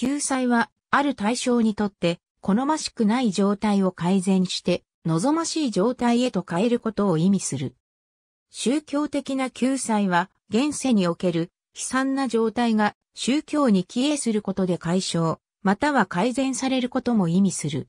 救済は、ある対象にとって、好ましくない状態を改善して、望ましい状態へと変えることを意味する。宗教的な救済は、現世における悲惨な状態が宗教に帰依することで解消、または改善されることも意味する。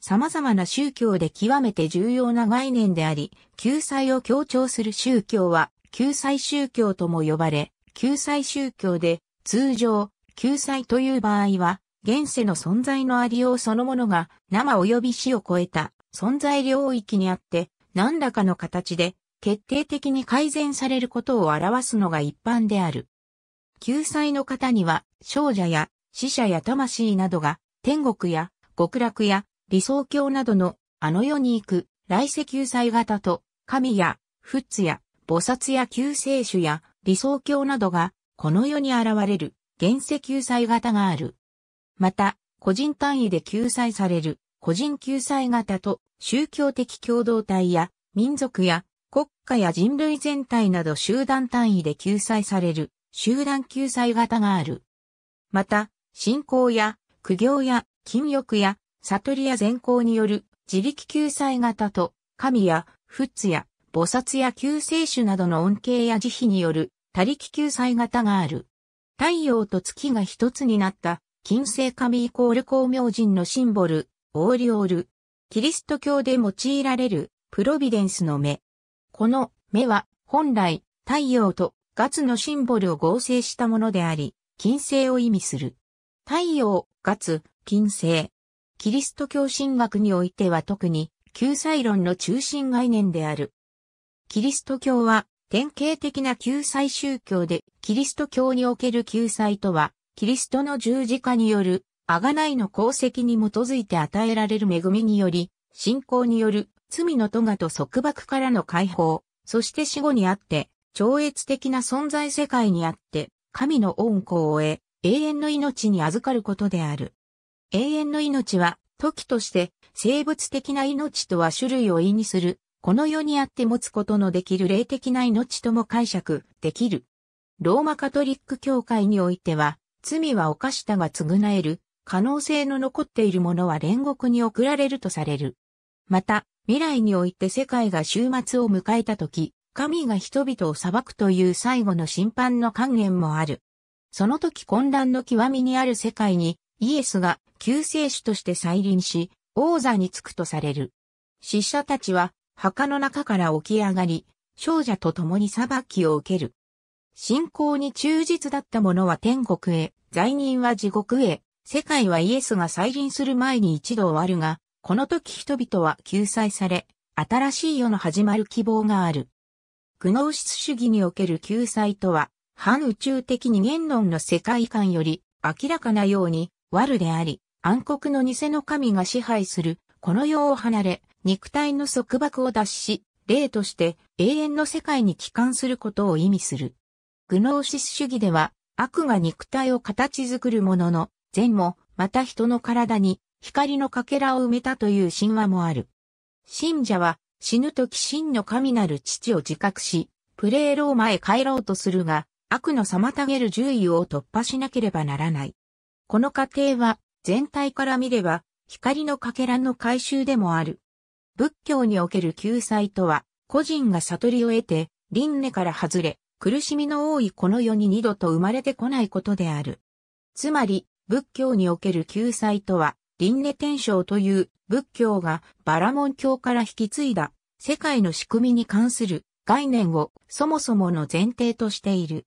様々な宗教で極めて重要な概念であり、救済を強調する宗教は、救済宗教とも呼ばれ、救済宗教で通常、救済という場合は、現世の存在のありようそのものが生及び死を超えた存在領域にあって、何らかの形で決定的に改善されることを表すのが一般である。救済の方には、少女や死者や魂などが天国や極楽や理想郷などのあの世に行く来世救済型と神や仏や菩薩や救世主や理想郷などがこの世に現れる。現世救済型がある。また、個人単位で救済される、個人救済型と宗教的共同体や民族や国家や人類全体など集団単位で救済される、集団救済型がある。また、信仰や苦行や禁欲や悟りや善行による自力救済型と神や仏や菩薩や救世主などの恩恵や慈悲による他力救済型がある。太陽と月が一つになった金星神イコール光明神のシンボル、オーリオール。キリスト教で用いられるプロビデンスの目。この目は本来太陽とガツのシンボルを合成したものであり、金星を意味する。太陽、ガツ、金星。キリスト教神学においては特に救済論の中心概念である。キリスト教は典型的な救済宗教で、キリスト教における救済とは、キリストの十字架による、贖いの功績に基づいて与えられる恵みにより、信仰による罪の咎と束縛からの解放、そして死後にあって、超越的な存在世界にあって、神の恩子を得、永遠の命に預かることである。永遠の命は、時として、生物的な命とは種類を意味するこの世にあって持つことのできる霊的な命とも解釈できる。ローマカトリック教会においては、罪は犯したが償える、可能性の残っているものは煉獄に送られるとされる。また、未来において世界が終末を迎えた時、神が人々を裁くという最後の審判の還元もある。その時混乱の極みにある世界に、イエスが救世主として再臨し、王座につくとされる。死者たちは墓の中から起き上がり、少女と共に裁きを受ける。信仰に忠実だった者は天国へ、罪人は地獄へ、世界はイエスが再臨する前に一度終わるが、この時人々は救済され、新しい世の始まる希望がある。グノーシス主義における救済とは、反宇宙的に言論の世界観より明らかなように悪であり、暗黒の偽の神が支配する、この世を離れ、肉体の束縛を脱し、例として永遠の世界に帰還することを意味する。グノーシス主義では、悪が肉体を形作るものの、善も、また人の体に、光のかけらを埋めたという神話もある。信者は、死ぬとき真の神なる父を自覚し、プレーローマへ帰ろうとするが、悪の妨げる獣医を突破しなければならない。この過程は、全体から見れば、光のかけらの回収でもある。仏教における救済とは、個人が悟りを得て、輪廻から外れ、苦しみの多いこの世に二度と生まれてこないことである。つまり、仏教における救済とは、輪廻転生という仏教がバラモン教から引き継いだ世界の仕組みに関する概念をそもそもの前提としている。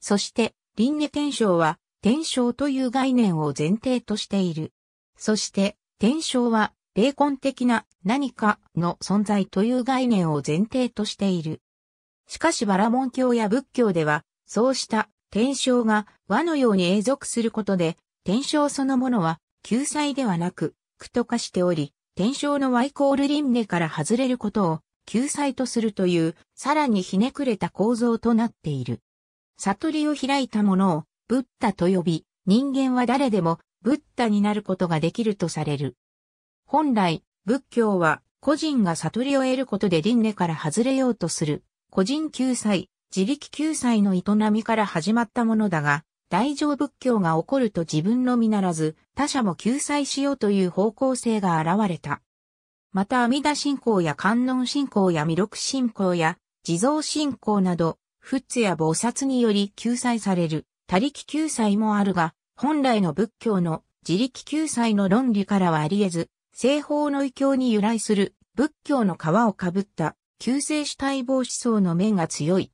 そして、輪廻転生は転生という概念を前提としている。そして、転生は霊魂的な何かの存在という概念を前提としている。しかしバラモン教や仏教では、そうした天正が和のように永続することで、天正そのものは救済ではなく、苦と化しており、天正の Y イコール輪廻から外れることを救済とするという、さらにひねくれた構造となっている。悟りを開いたものをブッダと呼び、人間は誰でもブッダになることができるとされる。本来、仏教は個人が悟りを得ることで輪廻から外れようとする、個人救済、自力救済の営みから始まったものだが、大乗仏教が起こると自分のみならず、他者も救済しようという方向性が現れた。また阿弥陀信仰や観音信仰や弥勒信仰や地蔵信仰など、仏や菩薩により救済される、他力救済もあるが、本来の仏教の自力救済の論理からはあり得ず、西方の異教に由来する仏教の皮をかぶった救世主待望思想の面が強い。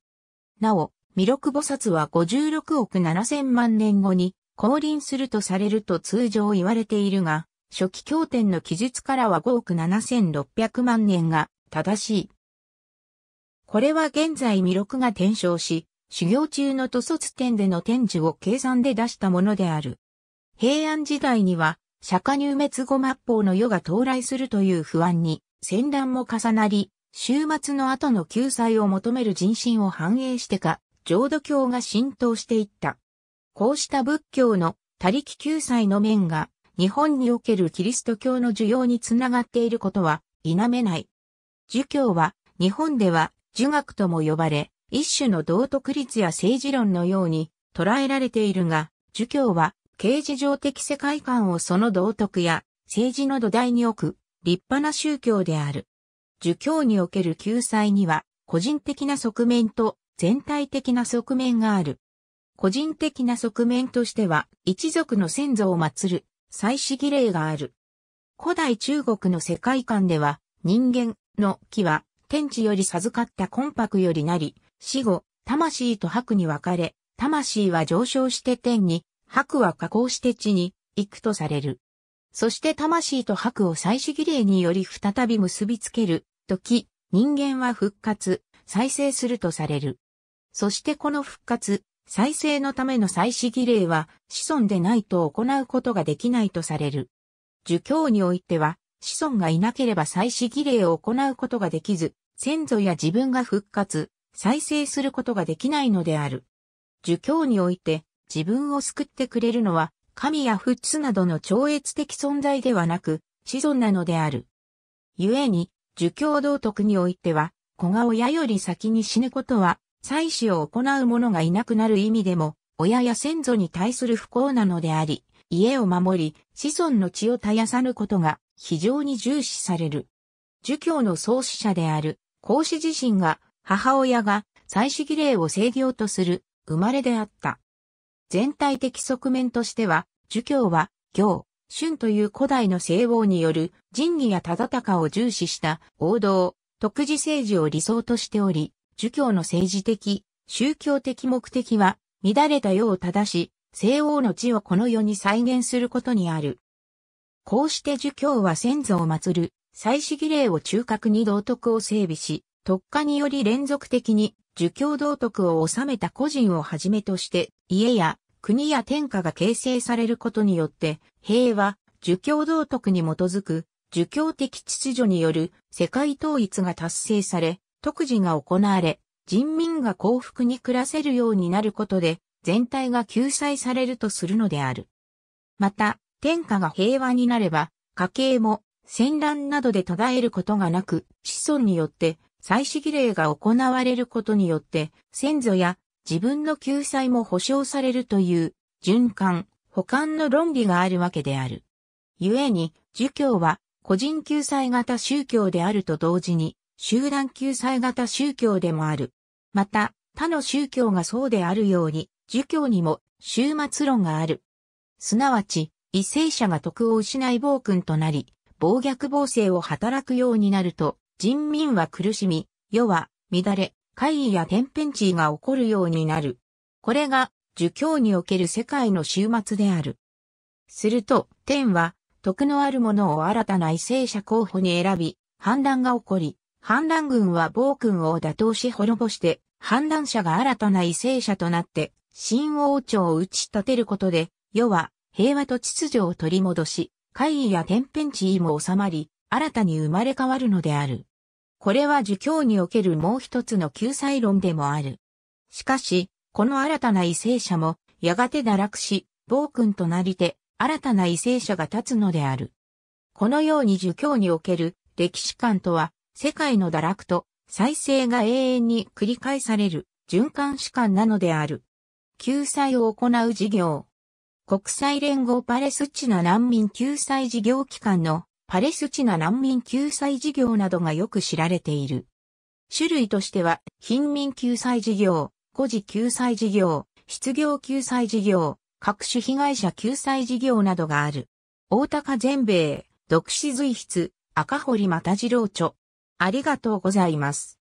なお、弥勒菩薩は56億7000万年後に降臨するとされると通常言われているが、初期経典の記述からは5億7600万年が正しい。これは現在弥勒が転生し、修行中の塗卒展での展示を計算で出したものである。平安時代には釈迦入滅後末法の世が到来するという不安に、戦乱も重なり、終末の後の救済を求める人心を反映してか、浄土教が浸透していった。こうした仏教の他力救済の面が、日本におけるキリスト教の需要につながっていることは否めない。儒教は、日本では儒学とも呼ばれ、一種の道徳律や政治論のように捉えられているが、儒教は形事上的世界観をその道徳や政治の土台に置く立派な宗教である。儒教における救済には個人的な側面と全体的な側面がある。個人的な側面としては一族の先祖を祀る祭祀儀礼がある。古代中国の世界観では人間の木は天地より授かった魂魄よりなり、死後、魂と白に分かれ、魂は上昇して天に、白は加工して地に行くとされる。そして魂と白を祭祀儀礼により再び結びつける、時、人間は復活、再生するとされる。そしてこの復活、再生のための祭祀儀礼は子孫でないと行うことができないとされる。儒教においては、子孫がいなければ祭祀儀礼を行うことができず、先祖や自分が復活、再生することができないのである。儒教において、自分を救ってくれるのは、神や仏などの超越的存在ではなく、子孫なのである。故に、儒教道徳においては、子が親より先に死ぬことは、祭祀を行う者がいなくなる意味でも、親や先祖に対する不幸なのであり、家を守り、子孫の血を絶やさぬことが非常に重視される。儒教の創始者である孔子自身が母親が祭祀儀礼を制御とする生まれであった。全体的側面としては、儒教は、行、春という古代の西欧による仁義や忠敬を重視した王道、特事政治を理想としており、儒教の政治的、宗教的目的は、乱れた世を正し、西欧の地をこの世に再現することにある。こうして儒教は先祖を祀る、祭祀儀礼を中核に道徳を整備し、特化により連続的に儒教道徳を治めた個人をはじめとして、家や国や天下が形成されることによって、平和、儒教道徳に基づく、儒教的秩序による世界統一が達成され、特事が行われ、人民が幸福に暮らせるようになることで、全体が救済されるとするのである。また、天下が平和になれば、家計も戦乱などで途絶えることがなく、子孫によって祭祀儀礼が行われることによって、先祖や自分の救済も保障されるという、循環、保管の論理があるわけである。故に、儒教は、個人救済型宗教であると同時に、集団救済型宗教でもある。また、他の宗教がそうであるように、儒教にも終末論がある。すなわち、為政者が徳を失い暴君となり、暴虐暴政を働くようになると、人民は苦しみ、世は乱れ、怪異や天変地異が起こるようになる。これが儒教における世界の終末である。すると、天は、徳のある者を新たな為政者候補に選び、反乱が起こり、反乱軍は暴君を打倒し滅ぼして、反乱者が新たな為政者となって、新王朝を打ち立てることで、世は平和と秩序を取り戻し、怪異や天変地異も収まり、新たに生まれ変わるのである。これは儒教におけるもう一つの救済論でもある。しかし、この新たな為政者も、やがて堕落し、暴君となりて、新たな為政者が立つのである。このように儒教における歴史観とは、世界の堕落と再生が永遠に繰り返される循環史観なのである。救済を行う事業。国際連合パレスチナ難民救済事業機関のパレスチナ難民救済事業などがよく知られている。種類としては、貧民救済事業、孤児救済事業、失業救済事業、各種被害者救済事業などがある。大高全米、独死随筆、赤堀又次郎著。ありがとうございます。